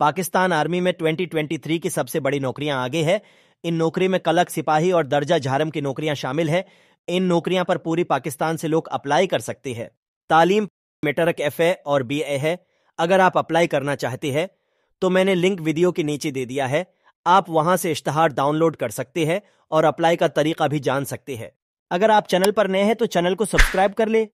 Pakistan army में 2023 की सबसे बड़ी नौकरियां आगे है इन नौकरी में कलक सिपाही और दर्जा झारम की नौकरियां शामिल है इन नौकरियां पर पूरी पाकिस्तान से लोग अप्लाई कर सकते हैं तालीम मेटरक एफ और बी है अगर आप अप्लाई करना चाहते हैं तो मैंने लिंक वीडियो के नीचे दे दिया है आप वहां से इश्तहार डाउनलोड कर सकते हैं और अप्लाई का तरीका भी जान सकते हैं अगर आप चैनल पर नए हैं तो चैनल को सब्सक्राइब कर ले